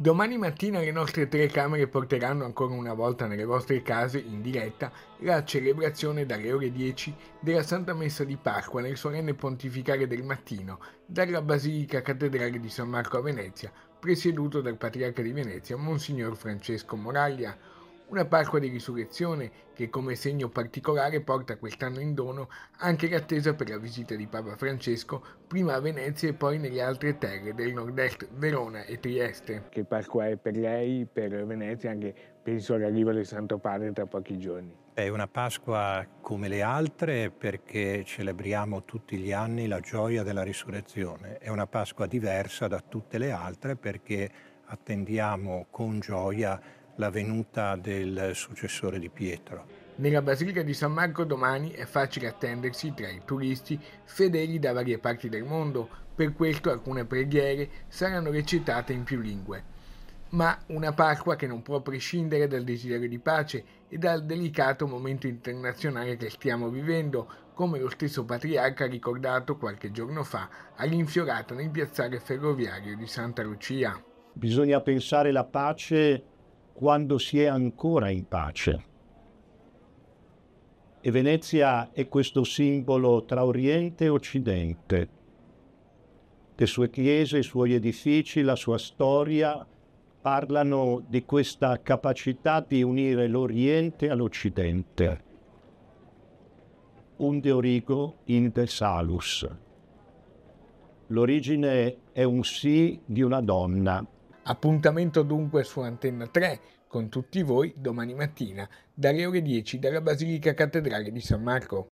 Domani mattina le nostre tre camere porteranno ancora una volta nelle vostre case, in diretta, la celebrazione dalle ore 10 della Santa Messa di Pasqua nel solenne pontificale del mattino dalla Basilica Cattedrale di San Marco a Venezia, presieduto dal Patriarca di Venezia, Monsignor Francesco Moraglia, una Pasqua di risurrezione che come segno particolare porta quest'anno in dono anche l'attesa per la visita di Papa Francesco prima a Venezia e poi nelle altre terre del nord-est Verona e Trieste. Che Pasqua è per lei, per Venezia, anche penso all'arrivo del Santo Padre tra pochi giorni. È una Pasqua come le altre perché celebriamo tutti gli anni la gioia della risurrezione. È una Pasqua diversa da tutte le altre perché attendiamo con gioia la venuta del successore di Pietro. Nella Basilica di San Marco domani è facile attendersi tra i turisti fedeli da varie parti del mondo, per questo alcune preghiere saranno recitate in più lingue. Ma una Pasqua che non può prescindere dal desiderio di pace e dal delicato momento internazionale che stiamo vivendo, come lo stesso patriarca ha ricordato qualche giorno fa all'infiorata nel piazzale ferroviario di Santa Lucia. Bisogna pensare la pace quando si è ancora in pace. E Venezia è questo simbolo tra Oriente e Occidente. Le sue chiese, i suoi edifici, la sua storia parlano di questa capacità di unire l'Oriente all'Occidente. Un de origo in de salus. L'origine è un sì di una donna, Appuntamento dunque su Antenna 3 con tutti voi domani mattina dalle ore 10 dalla Basilica Cattedrale di San Marco.